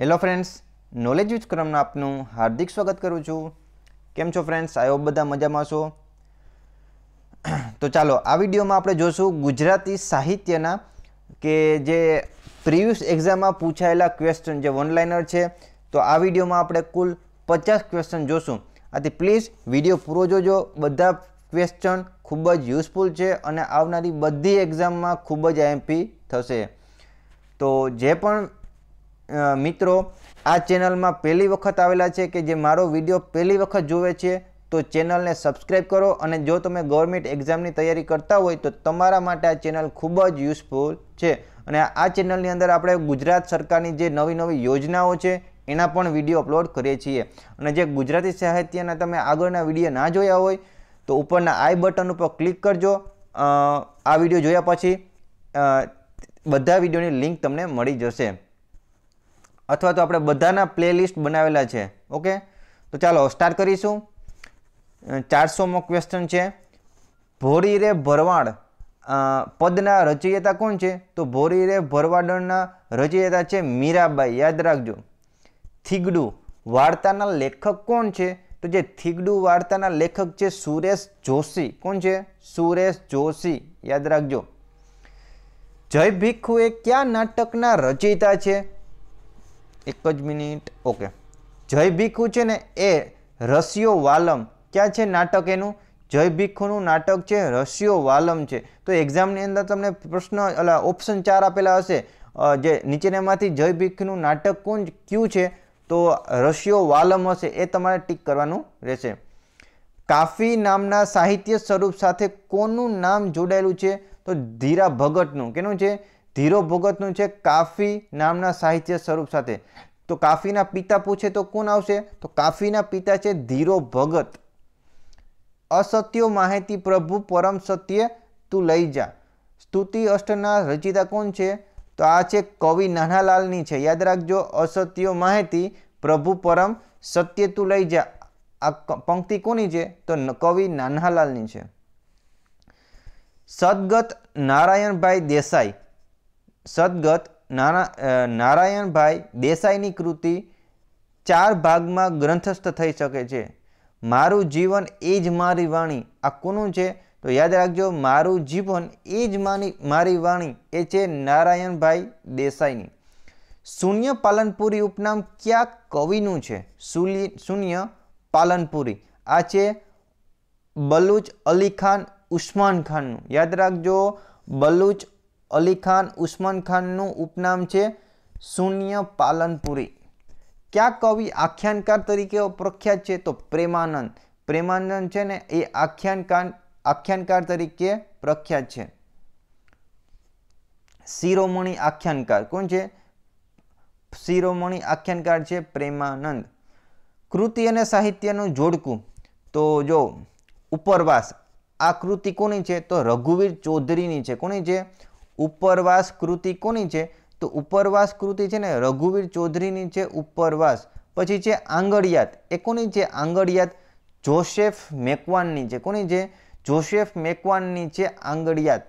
hello friends knowledge use ક્રમમાં આપનું હાર્દિક સ્વાગત કરું છું કેમ છો ફ્રેન્ડ્સ આઈ હોપ બધા મજામાં છો તો ચાલો આ વિડીયોમાં આપણે જોશું ગુજરાતી સાહિત્યના કે જે પ્રિવિયસ એક્ઝામમાં પૂછાયેલા ક્વેશ્ચન જે ઓનલાઇનર છે તો આ વિડીયોમાં આપણે કુલ પચાસ ક્વેશ્ચન જોશું આથી પ્લીઝ વિડીયો પૂરો જોજો બધા ક્વેશ્ચન ખૂબ જ યુઝફુલ છે અને આવનારી બધી એક્ઝામમાં ખૂબ જ એમપી થશે તો જે પણ મિત્રો આ ચેનલમાં પહેલી વખત આવેલા છે કે જે મારો વિડીયો પહેલી વખત જુએ છે તો ચેનલને સબસ્ક્રાઈબ કરો અને જો તમે ગવર્મેન્ટ એક્ઝામની તૈયારી કરતા હોય તો તમારા માટે આ ચેનલ ખૂબ જ યુઝફુલ છે અને આ ચેનલની અંદર આપણે ગુજરાત સરકારની જે નવી નવી યોજનાઓ છે એના પણ વિડીયો અપલોડ કરીએ છીએ અને જે ગુજરાતી સાહિત્યના તમે આગળના વિડીયો ના જોયા હોય તો ઉપરના આઈ બટન ઉપર ક્લિક કરજો આ વિડીયો જોયા પછી બધા વિડીયોની લિંક તમને મળી જશે અથવા તો આપણે બધાના પ્લેલિસ્ટ બનાવેલા છે ઓકે તો ચાલો સ્ટાર્ટ કરીશું ચારસોમો ક્વેશ્ચન છે ભોરી રે ભરવાડ પદના રચયિતા કોણ છે તો ભોરી રે ભરવાડના રચયિતા છે મીરાબાઈ યાદ રાખજો થીગડું વાર્તાના લેખક કોણ છે તો જે થીગડું વાર્તાના લેખક છે સુરેશ જોશી કોણ છે સુરેશ જોશી યાદ રાખજો જય ભીખુ એ કયા નાટકના રચયિતા છે એક જ મિનિટ ઓકે જય ભીખુ છે ને એ રસિયો વાલમ ક્યાં છે નાટક એનું જય ભીખુનું નાટક છે રસિયો વાલમ છે તો એક્ઝામની અંદર તમને પ્રશ્ન એટલે ઓપ્શન ચાર આપેલા હશે જે નીચેનામાંથી જય ભીખનું નાટક કોણ ક્યું છે તો રશિયો વાલમ હશે એ તમારે ટીક કરવાનું રહેશે કાફી નામના સાહિત્ય સ્વરૂપ સાથે કોનું નામ જોડાયેલું છે તો ધીરા ભગતનું કેનું છે ધીરો ભગતનું છે કાફી નામના સાહિત્ય સ્વરૂપ સાથે તો કાફીના પિતા પૂછે તો કોણ આવશે તો કાફીના પિતા છે ધીરો ભગત અસત્યો માહિતી પ્રભુ પરમ સત્ય તું લઈ જા સ્તુતિ અષ્ટના રચિતા કોણ છે તો આ છે કવિ નાનાલાલની છે યાદ રાખજો અસત્યો માહિતી પ્રભુ પરમ સત્ય તું લઈ જા આ પંક્તિ કોની છે તો કવિ નાનાલાલની છે સદગત નારાયણભાઈ દેસાઈ સદગત નારાયણભાઈ દેસાઈની કૃતિ ચાર ભાગમાં ગ્રંથસ્થ થઈ શકે છે મારું જીવન એ જ મારી વાણી આ કોનું છે તો યાદ રાખજો મારું જીવન એ જ મારી મારી વાણી એ છે નારાયણભાઈ દેસાઈની શૂન્ય પાલનપુરી ઉપનામ ક્યાં કવિનું છે શૂન્ય પાલનપુરી આ છે બલુચ અલી ખાન ઉસ્માન ખાનનું યાદ રાખજો બલુચ અલી ખાન ઉસ્માન ખાનનું ઉપનામ છે શૂન્ય પાલનપુરી કયા કવિ આખ્યાનકાર તરીકે પ્રખ્યાત છે તો પ્રેમાનંદ પ્રેમાનંદ છે ને એ આખ્યાનકાર આખ્યાનકાર તરીકે પ્રખ્યાત છે શિરોમણી આખ્યાનકાર કોણ છે શિરોમણી આખ્યાનકાર છે પ્રેમાનંદ કૃતિ અને સાહિત્યનું જોડકું તો જો ઉપરવાસ આ કૃતિ કોની છે તો રઘુવીર ચૌધરીની છે કોની છે ઉપરવાસ કૃતિ કોની છે તો ઉપરવાસ કૃતિ છે ને રઘુવીર ચૌધરીની છે ઉપરવાસ પછી છે આંગળિયાત એ કોની છે આંગળિયાત જોસેફ મેકવાનની છે કોની છે જોસેફ મેકવાનની છે આંગળિયાત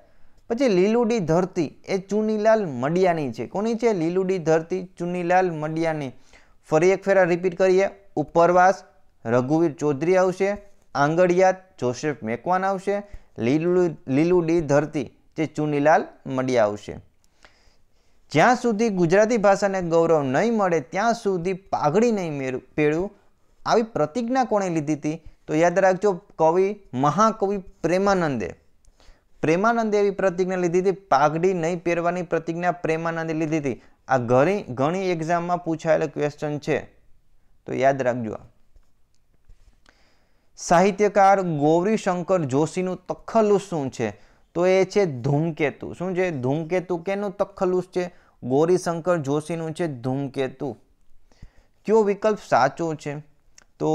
પછી લીલુડી ધરતી એ ચુનીલાલ મડિયાની છે કોની છે લીલુડી ધરતી ચુનીલાલ મડિયાની ફરી એક ફેરા રિપીટ કરીએ ઉપરવાસ રઘુવીર ચૌધરી આવશે આંગળિયાત જોસેફ મેકવાન આવશે લીલુ લીલુડી ધરતી જે ચુનીલાલ મળી આવશે જ્યાં સુધી ગુજરાતી ભાષાને ગૌરવ નહીં મળે ત્યાં સુધી પાઘડી નહીં પેળવું આવી પ્રતિજ્ઞા કોણે લીધી હતી તો યાદ રાખજો કવિ મહાકવિ પ્રેમાનંદે પ્રેમાનંદે એવી પ્રતિજ્ઞા લીધી હતી પાઘડી નહીં પહેરવાની પ્રતિજ્ઞા પ્રેમાનંદે લીધી હતી આ ઘણી ઘણી એક્ઝામમાં પૂછાયેલો ક્વેશ્ચન છે તો યાદ રાખજો સાહિત્યકાર ગૌરીશંકર જોશીનું તખલું શું છે તો એ છે ધૂમકેતુ શું છે ધૂમકેતુ કેનું તખલુસ છે ગોરીશંકર જોશીનું છે ધૂમકેતુ કયો વિકલ્પ સાચો છે તો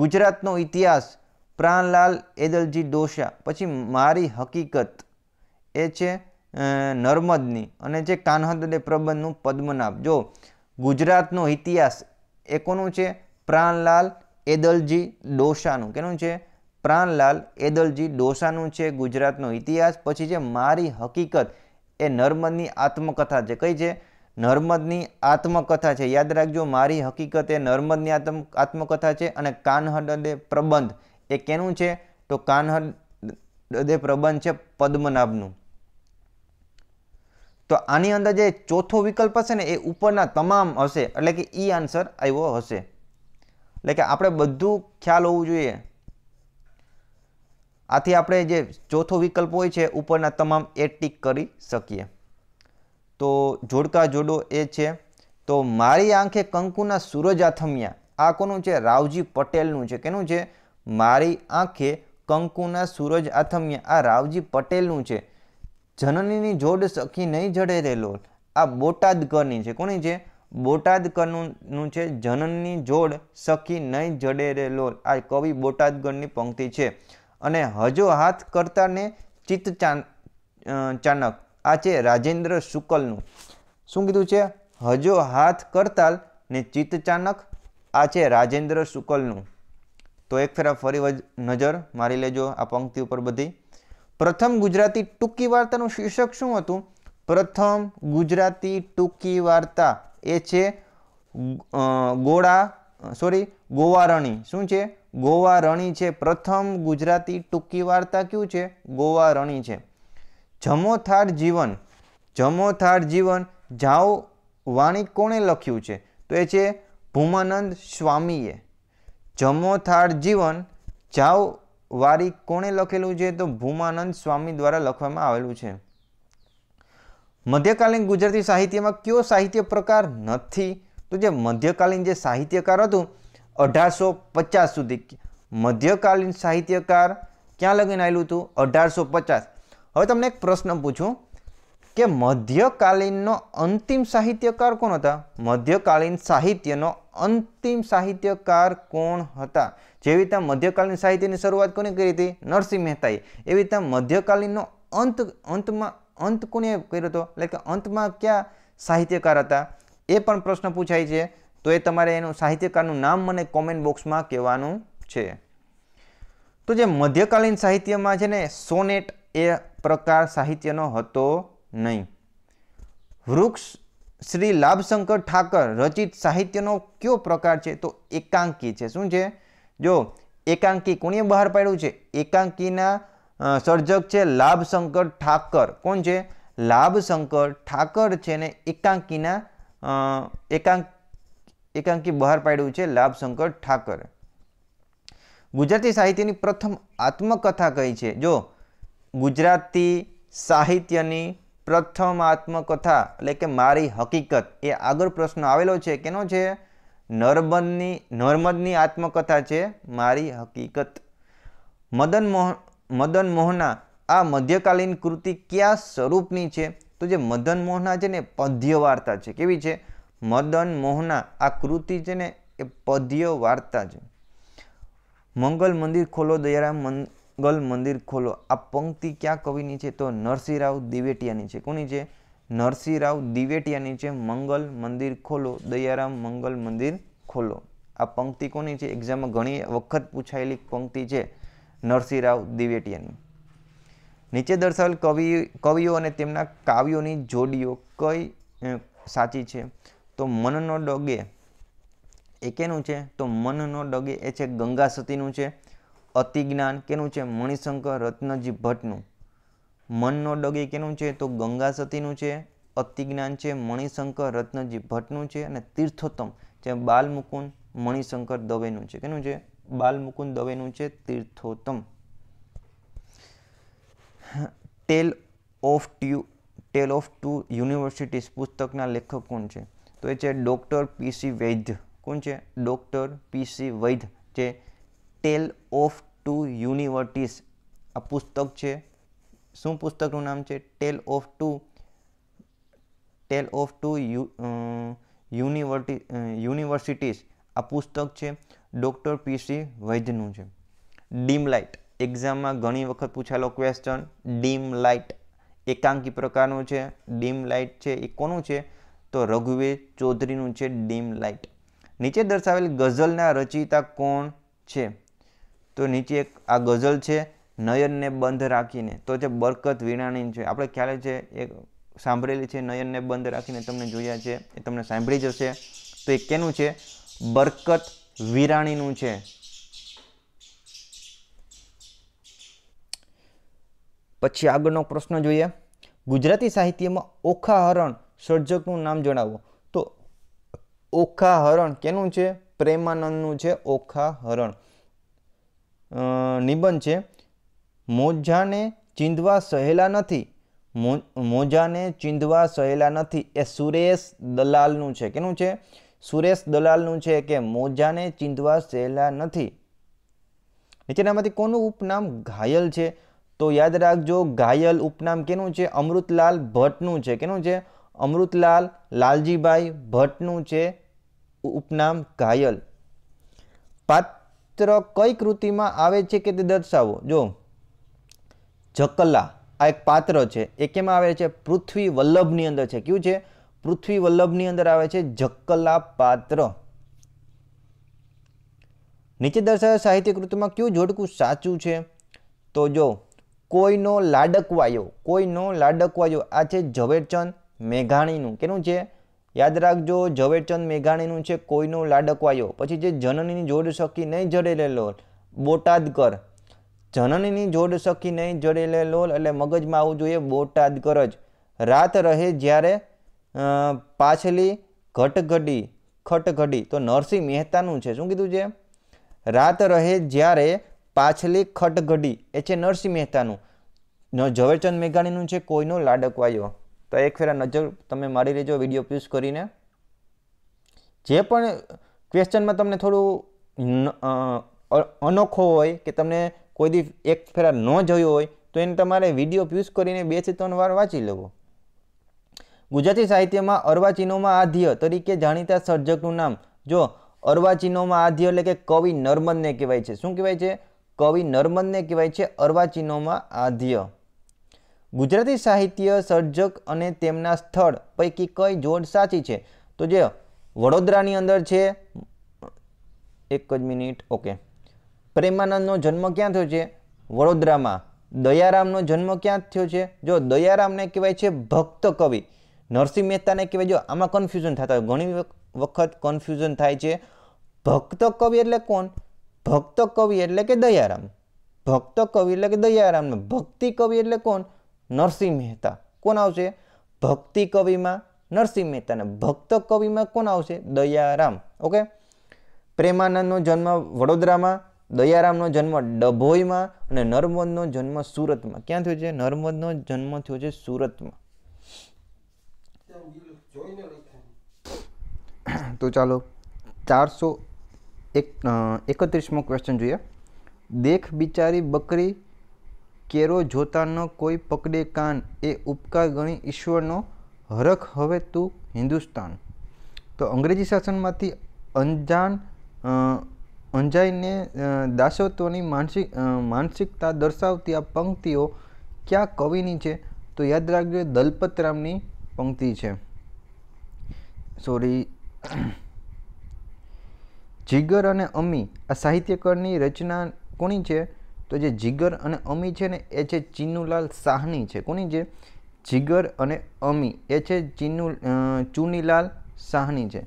ગુજરાતનો ઇતિહાસ પ્રાણલાલ એદલજી ડોસા પછી મારી હકીકત એ છે નર્મદની અને જે કાનહદે પ્રબંધનું પદ્મનાભ જો ગુજરાતનો ઇતિહાસ એ કોનું છે પ્રાણલાલ એદલજી ડોસાનું કેનું છે પ્રાણલાલ એદલજી ડોસાનું છે ગુજરાતનો ઇતિહાસ પછી છે મારી હકીકત એ નર્મદની આત્મકથા છે કઈ છે નર્મદની આત્મકથા છે યાદ રાખજો મારી હકીકત એ નર્મદની આત્મ આત્મકથા છે અને કાનહડદે પ્રબંધ એ કેનું છે તો કાનહડદે પ્રબંધ છે પદ્મનાભનું તો આની અંદર જે ચોથો વિકલ્પ હશે ને એ ઉપરના તમામ હશે એટલે કે ઈ આન્સર આવ્યો હશે એટલે કે આપણે બધું ખ્યાલ હોવું જોઈએ આથી આપણે જે ચોથો વિકલ્પ હોય છે ઉપરના તમામ એ ટીક કરી શકીએ તો જોડકા જોડો એ છે તો મારી આંખે કંકુના સૂરજ આથમ્યા આ કોનું છે રાવજી પટેલનું છે કેનું છે મારી આંખે કંકુના સૂરજ આથમ્યા આ રાવજી પટેલનું છે જનનીની જોડ સખી નહીં જડે રેલો આ બોટાદ છે કોની છે બોટાદ કરનું છે જનનની જોડ સખી નહીં જડે રે લોલ આ કવિ બોટાદગરની પંક્તિ છે અને હજો હાથ ને ચિત્ત ચાનક આ છે રાજેન્દ્ર શુકલનું શું કીધું છે હજો હાથ કરતાલ ને ચિત્ત ચાનક આ છે રાજેન્દ્ર શુકલનું તો એક ફેરા ફરી નજર મારી લેજો આ પંક્તિ ઉપર બધી પ્રથમ ગુજરાતી ટૂંકી વાર્તાનું શીર્ષક શું હતું પ્રથમ ગુજરાતી ટૂંકી વાર્તા એ છે ગોળા સોરી ગોવારણી શું છે ગોવા રણી છે પ્રથમ ગુજરાતી ટૂંકી વાર્તા કયું છે ગોવા રણી છે જમોથાર જીવન જમોથાર જીવન જાઓ વાણી કોણે લખ્યું છે તો એ છે ભૂમાનંદ સ્વામીએ જમોથાર જીવન જાઓ વારી કોણે લખેલું છે તો ભૂમાનંદ સ્વામી દ્વારા લખવામાં આવેલું છે મધ્યકાલીન ગુજરાતી સાહિત્યમાં કયો સાહિત્ય પ્રકાર નથી તો જે મધ્યકાલીન જે સાહિત્યકાર હતું અઢારસો પચાસ સુધી મધ્યકાલીન સાહિત્યકાર ક્યાં લગીને આવેલું હતું અઢારસો પચાસ હવે તમને એક પ્રશ્ન પૂછું કે મધ્યકાલીનનો અંતિમ સાહિત્યકાર કોણ હતા મધ્યકાલીન સાહિત્યનો અંતિમ સાહિત્યકાર કોણ હતા જેવી રીતે મધ્યકાલીન સાહિત્યની શરૂઆત કોને કરી હતી નરસિંહ મહેતાએ એવી રીતે મધ્યકાલીનનો અંત અંતમાં અંત કોને કર્યો હતો એટલે કે અંતમાં કયા સાહિત્યકાર હતા એ પણ પ્રશ્ન પૂછાય છે તો એ તમારે એનું સાહિત્યકારનું નામ મને કોમેન્ટ બોક્સમાં કહેવાનું છે તો જે મધ્યકાલીન સાહિત્યમાં છે ને સોનેટ એ પ્રકાર સાહિત્યનો હતો નહીં વૃક્ષ શ્રી લાભશંકર ઠાકર રચિત સાહિત્યનો કયો પ્રકાર છે તો એકાંકી છે શું છે જો એકાંકી કોણે બહાર પાડ્યું છે એકાંકીના સર્જક છે લાભશંકર ઠાકર કોણ છે લાભશંકર ઠાકર છે ને એકાંકીના એકાંક એકાંકી બહાર પાડ્યું છે લાભશંકર ઠાકર ગુજરાતી સાહિત્યની પ્રથમ આત્મકથા કઈ છે જો ગુજરાતી સાહિત્યની પ્રથમ આત્મકથા એટલે કે મારી હકીકત એ આગળ પ્રશ્ન આવેલો છે કેનો છે નર્મદની નર્મદની આત્મકથા છે મારી હકીકત મદન મોહન મદન મોહના આ મધ્યકાલીન કૃતિ કયા સ્વરૂપની છે તો જે મદન મોહના છે ને પદ્ય વાર્તા છે કેવી છે મદન મોહના આ કૃતિ છે ને એ પદ્ય વાર્તા છે મંગલ મંદિર ખોલો દયારામ મંગલ મંદિર ખોલો આ પંક્તિ ક્યાં કવિની છે તો નરસિંહરાવ દિવેટિયાની છે કોની છે નરસિંહરાવ દિવેટિયાની છે મંગલ મંદિર ખોલો દયારામ મંગલ મંદિર ખોલો આ પંક્તિ કોની છે એક્ઝામમાં ઘણી વખત પૂછાયેલી પંક્તિ છે નરસિંહરાવ દિવેટિયાની નીચે દર્શાવેલ કવિ કવિઓ અને તેમના કાવ્યોની જોડીઓ કઈ સાચી છે તો મનનો ડગે એ કેનું છે તો મનનો ડગે એ છે ગંગા સતીનું છે અતિજ્ઞાન કેનું છે મણિશંકર રત્નજી ભટ્ટનું મનનો ડગે કેનું છે તો ગંગા સતીનું છે અતિજ્ઞાન છે મણિશંકર રત્નજી ભટ્ટનું છે અને તીર્થોત્તમ જે બાલમુકુંદ મણિશંકર દવેનું છે કેનું છે બાલમુકુંદ દવેનું છે Tirthottam tale of two tale of two universities પુસ્તકના લેખક કોણ છે તો એ છે ડૉક્ટર પીસી વૈદ્ય કોણ છે ડૉક્ટર પીસી વૈદ્ય જે ટેલ ઓફ ટુ યુનિવર્સિટીઝ આ પુસ્તક છે શું પુસ્તકનું નામ છે tale of two tale of two university universities આ પુસ્તક છે ડૉક્ટર પીસી વૈદ્યનું છે ડીમ લાઇટ એક્ઝામમાં ઘણી વખત પૂછાયેલો ક્વેશ્ચન ડીમ લાઇટ એકાંકી પ્રકારનું છે ડીમ લાઇટ છે એ કોનું છે તો રઘુવીર ચૌધરીનું છે ડીમ લાઇટ નીચે દર્શાવેલ ગઝલના રચિતા કોણ છે તો નીચે એક આ ગઝલ છે નયનને બંધ રાખીને તો જે બરકત વીણાની છે આપણે ક્યારે છે એ સાંભળેલી છે નયનને બંધ રાખીને તમને જોયા છે એ તમને સાંભળી જશે તો એ કેનું છે બરકત વિરાણીનું છે પછી આગળનો પ્રશ્ન જોઈએ ગુજરાતી સાહિત્યમાં ઓખા હરણ સર્જકનું નામ જણાવો તો ઓખા હરણ કેનું છે પ્રેમાનંદનું છે ઓખા હરણ નિબંધ છે મોજાને ચીંધવા સહેલા નથી મોજાને ચીંધવા સહેલા નથી એ સુરેશ દલાલનું છે કેનું છે સુરેશ દલાલનું છે કે મોજાને ચીંધવા સહેલા નથી નીચેનામાંથી કોનું ઉપનામ ઘાયલ છે તો યાદ રાખજો ઘાયલ ઉપનામ કેનું છે અમૃતલાલ ભટ્ટનું છે કેનું છે અમૃતલાલ લાલજીભાઈ ભટ્ટનું છે ઉપનામ ઘાયલ પાત્ર કઈ કૃતિમાં આવે છે કે તે દર્શાવો જો જકલા આ એક પાત્ર છે એ કેમાં આવે છે પૃથ્વી વલ્લભની અંદર છે કયું છે પૃથ્વી વલ્લભની અંદર આવે છે જકલા પાત્ર નીચે દર્શાવેલ સાહિત્ય કૃતિમાં કયું જોડકું સાચું છે તો જો કોઈનો લાડકવાયો કોઈનો લાડકવાયો આ છે ઝવેરચંદ મેઘાણીનું કેનું છે યાદ રાખજો ઝવેરચંદ મેઘાણીનું છે કોઈનો લાડકવાયો પછી જે જનનીની જોડ સખી નહીં જડેલે જડેલેલો બોટાદકર જનનીની જોડ સખી નહીં જડેલે લોલ એટલે મગજમાં આવવું જોઈએ બોટાદકર જ રાત રહે જ્યારે પાછલી ઘટઘડી ખટઘડી તો નરસિંહ મહેતાનું છે શું કીધું છે રાત રહે જ્યારે પાછલી ખટઘડી એ છે નરસિંહ મહેતાનું ઝવેરચંદ મેઘાણીનું છે કોઈનો લાડકવાયો તો એક ફેરા નજર તમે મારી લેજો વિડીયો પ્યુઝ કરીને જે પણ ક્વેશ્ચનમાં તમને થોડું અનોખો હોય કે તમને કોઈ દી એક ફેરા ન જોયો હોય તો એને તમારે વિડીયો પ્યુઝ કરીને બેથી ત્રણ વાર વાંચી લેવો ગુજરાતી સાહિત્યમાં અર્વાચીનોમાં આધ્ય તરીકે જાણીતા સર્જકનું નામ જો અર્વાચીનોમાં આધ્ય એટલે કે કવિ નર્મદને કહેવાય છે શું કહેવાય છે કવિ નર્મદને કહેવાય છે અર્વાચીનોમાં આધ્ય ગુજરાતી સાહિત્ય સર્જક અને તેમના સ્થળ પૈકી કઈ જોડ સાચી છે તો જે વડોદરાની અંદર છે એક જ મિનિટ ઓકે પ્રેમાનંદનો જન્મ ક્યાં થયો છે વડોદરામાં દયારામનો જન્મ ક્યાં થયો છે જો દયારામને કહેવાય છે ભક્ત કવિ નરસિંહ મહેતાને કહેવાય જો આમાં કન્ફ્યુઝન થતા હોય ઘણી વખત કન્ફ્યુઝન થાય છે ભક્ત કવિ એટલે કોણ ભક્ત કવિ એટલે કે દયારામ ભક્ત કવિ એટલે કે દયારામ ભક્તિ કવિ એટલે કોણ નરસિંહ મહેતા કોણ આવશે ભક્તિ કવિમાં નરસિંહ મહેતા અને ભક્ત કવિમાં કોણ આવશે દયારામ ઓકે પ્રેમાનંદનો જન્મ વડોદરામાં દયારામનો જન્મ ડભોઈમાં અને નર્મદનો જન્મ સુરતમાં ક્યાં થયો છે નર્મદનો જન્મ થયો છે સુરતમાં તો ચાલો ચારસો એક એકત્રીસમો ક્વેશ્ચન જોઈએ દેખ બિચારી બકરી કેરો જોતાનો કોઈ પકડે કાન એ ઉપકાર ગણી ઈશ્વરનો હરખ હવે તું હિન્દુસ્તાન તો અંગ્રેજી શાસનમાંથી અંજાન અંજાઈને દાસત્વની માનસિક માનસિકતા દર્શાવતી આ પંક્તિઓ ક્યાં કવિની છે તો યાદ રાખજો દલપતરામની પંક્તિ છે સોરી જીગર અને અમી આ સાહિત્યકારની રચના કોની છે તો જે જીગર અને અમી છે ને એ છે ચીનુલાલ સાહની છે કોની છે જીગર અને અમી એ છે ચીનુ ચુનીલાલ સાહની છે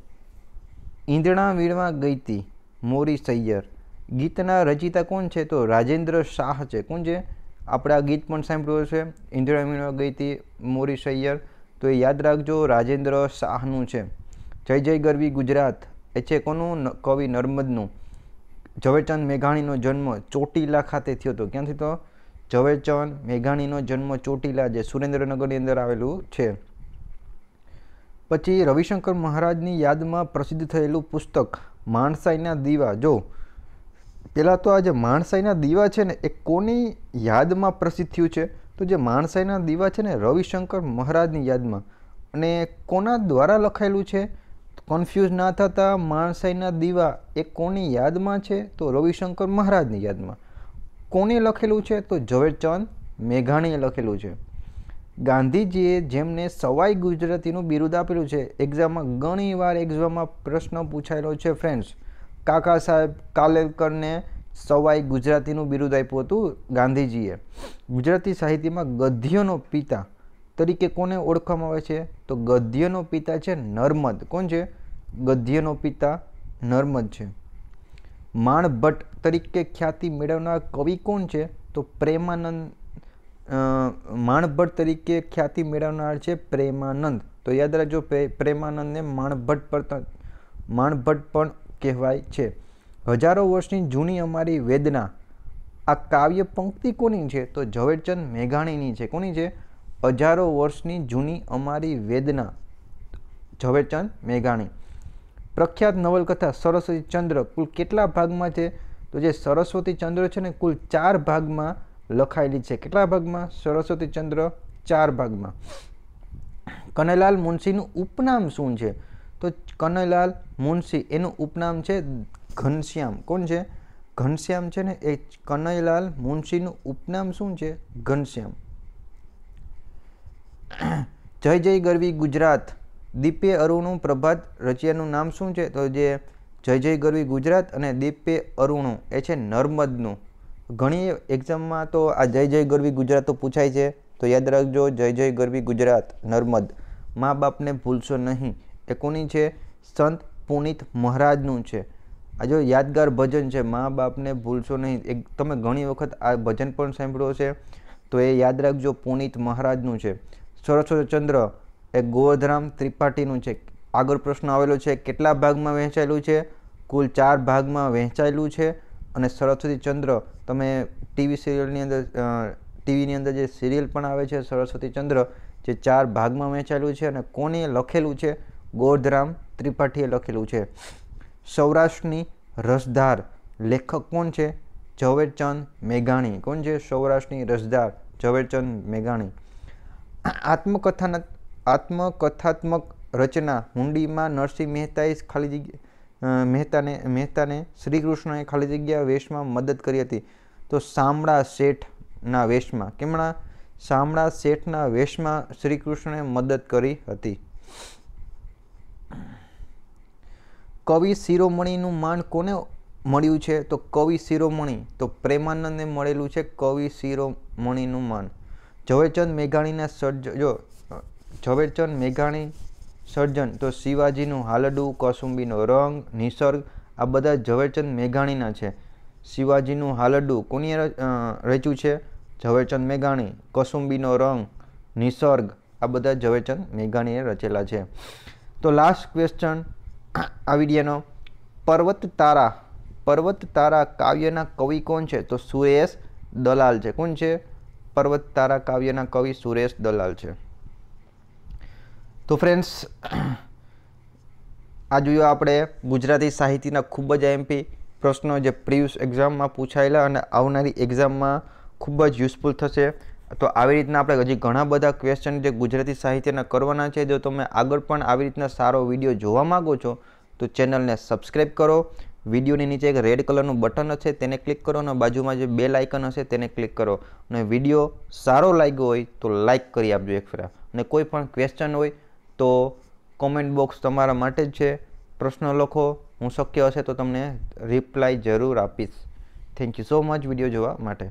ઈંધણા વીણવા ગઈતી મોરી સૈયર ગીતના રચિતા કોણ છે તો રાજેન્દ્ર શાહ છે કોણ છે આપણે આ ગીત પણ સાંભળ્યું છે ઈંધણા વીણવા ગઈતી મોરી સૈયર તો એ યાદ રાખજો રાજેન્દ્ર શાહનું છે જય જય ગરવી ગુજરાત એ છે કોનું કવિ નર્મદનું ઝવેરચંદ મેઘાણીનો જન્મ ચોટીલા ખાતે થયો હતો ક્યાંથી તો ઝવેરચંદ મેઘાણીનો જન્મ ચોટીલા જે સુરેન્દ્રનગરની અંદર આવેલું છે પછી રવિશંકર મહારાજની યાદમાં પ્રસિદ્ધ થયેલું પુસ્તક માણસાઈના દીવા જો પહેલાં તો આ જે માણસાઈના દીવા છે ને એ કોની યાદમાં પ્રસિદ્ધ થયું છે તો જે માણસાઈના દીવા છે ને રવિશંકર મહારાજની યાદમાં અને કોના દ્વારા લખાયેલું છે કન્ફ્યુઝ ના થતાં માણસાઈના દીવા એ કોની યાદમાં છે તો રવિશંકર મહારાજની યાદમાં કોને લખેલું છે તો ઝવેરચંદ મેઘાણીએ લખેલું છે ગાંધીજીએ જેમને સવાઈ ગુજરાતીનું બિરુદ આપેલું છે એક્ઝામમાં ઘણીવાર એક્ઝામમાં પ્રશ્ન પૂછાયેલો છે ફ્રેન્ડ્સ કાકા સાહેબ કાલેલકરને સવાઈ ગુજરાતીનું બિરુદ આપ્યું હતું ગાંધીજીએ ગુજરાતી સાહિત્યમાં ગદ્યનો પિતા તરીકે કોને ઓળખવામાં આવે છે તો ગદ્યનો પિતા છે નર્મદ કોણ છે ગદ્યનો પિતા નર્મદ છે માણભટ્ટ તરીકે ખ્યાતિ મેળવનાર કવિ કોણ છે તો પ્રેમાનંદ માણભટ્ટ તરીકે ખ્યાતિ મેળવનાર છે પ્રેમાનંદ તો યાદ રાખજો પ્રેમાનંદને માણભટ્ટ પર માણભટ્ટ પણ કહેવાય છે હજારો વર્ષની જૂની અમારી વેદના આ કાવ્ય પંક્તિ કોની છે તો ઝવેરચંદ મેઘાણીની છે કોની છે હજારો વર્ષની જૂની અમારી વેદના ઝવેરચંદ મેઘાણી પ્રખ્યાત નવલકથા સરસ્વતી ચંદ્ર કુલ કેટલા ભાગમાં છે તો જે સરસ્વતી ચંદ્ર છે ને કુલ ચાર ભાગમાં લખાયેલી છે કેટલા ભાગમાં સરસ્વતી ચંદ્ર ચાર ભાગમાં કનૈલાલ મુનશીનું ઉપનામ શું છે તો કનૈલાલ મુનશી એનું ઉપનામ છે ઘનશ્યામ કોણ છે ઘનશ્યામ છે ને એ કનૈલાલ મુનશીનું ઉપનામ શું છે ઘનશ્યામ જય જય ગરવી ગુજરાત દીપે અરુણું પ્રભાત રચિયાનું નામ શું છે તો જે જય જય ગરવી ગુજરાત અને દીપે અરુણું એ છે નર્મદનું ઘણી એક્ઝામમાં તો આ જય જય ગરવી ગુજરાત તો પૂછાય છે તો યાદ રાખજો જય જય ગરવી ગુજરાત નર્મદ મા બાપને ભૂલશો નહીં એ કોની છે સંત પુનિત મહારાજનું છે આ જો યાદગાર ભજન છે મા બાપને ભૂલશો નહીં એક તમે ઘણી વખત આ ભજન પણ સાંભળ્યો છે તો એ યાદ રાખજો પુનિત મહારાજનું છે ચંદ્ર એ ગોવર્ધરામ ત્રિપાઠીનું છે આગળ પ્રશ્ન આવેલો છે કેટલા ભાગમાં વહેંચાયેલું છે કુલ ચાર ભાગમાં વહેંચાયેલું છે અને સરસ્વતી ચંદ્ર તમે ટીવી સિરિયલની અંદર ટીવીની અંદર જે સિરિયલ પણ આવે છે સરસ્વતી ચંદ્ર જે ચાર ભાગમાં વહેંચાયેલું છે અને કોને લખેલું છે ગોવર્ધરામ ત્રિપાઠીએ લખેલું છે સૌરાષ્ટ્રની રસધાર લેખક કોણ છે ઝવેરચંદ મેઘાણી કોણ છે સૌરાષ્ટ્રની રસધાર ઝવેરચંદ મેઘાણી આત્મકથાના આત્મકથાત્મક રચના હુંડીમાં નરસિંહ મહેતાએ ખાલી જગ્યા મહેતાને મહેતાને શ્રી ખાલી જગ્યા વેશમાં મદદ કરી હતી તો શામળા શેઠના વેશમાં કેમણા શામળા શેઠના વેશમાં શ્રી મદદ કરી હતી કવિ શિરોમણીનું માન કોને મળ્યું છે તો કવિ શિરોમણી તો પ્રેમાનંદને મળેલું છે કવિ શિરોમણીનું માન ઝવેરચંદ મેઘાણીના સર્જ જો ઝવેરચંદ મેઘાણી સર્જન તો શિવાજીનું હાલડું કોસુંબીનો રંગ નિસર્ગ આ બધા ઝવેરચંદ મેઘાણીના છે શિવાજીનું હાલડું કોની રચ્યું છે ઝવેરચંદ મેઘાણી કોસુંબીનો રંગ નિસર્ગ આ બધા ઝવેરચંદ મેઘાણીએ રચેલા છે તો લાસ્ટ ક્વેશ્ચન આવી ગયાનો પર્વત તારા પર્વત તારા કાવ્યના કવિ કોણ છે તો સુરેશ દલાલ છે કોણ છે પર્વત તારા કાવ્યના કવિ સુરેશ દલાલ છે તો ફ્રેન્ડ્સ આ જોયું આપણે ગુજરાતી સાહિત્યના ખૂબ જ એમપી પ્રશ્નો જે પ્રિવ્યસ એક્ઝામમાં પૂછાયેલા અને આવનારી એક્ઝામમાં ખૂબ જ યુઝફુલ થશે તો આવી રીતના આપણે હજી ઘણા બધા ક્વેશ્ચન જે ગુજરાતી સાહિત્યના કરવાના છે જો તમે આગળ પણ આવી રીતના સારો વિડીયો જોવા માગો છો તો ચેનલને સબસ્ક્રાઈબ કરો વિડીયોની નીચે એક રેડ કલરનું બટન હશે તેને ક્લિક કરો અને બાજુમાં જે બે લાઇકન હશે તેને ક્લિક કરો અને વિડીયો સારો લાગ્યો હોય તો લાઇક કરી આપજો એક ફેરા અને કોઈ પણ ક્વેશ્ચન હોય તો કોમેન્ટ બોક્સ તમારા માટે જ છે પ્રશ્ન લખો હું શક્ય હશે તો તમને રિપ્લાય જરૂર આપીશ thank you so much video જોવા માટે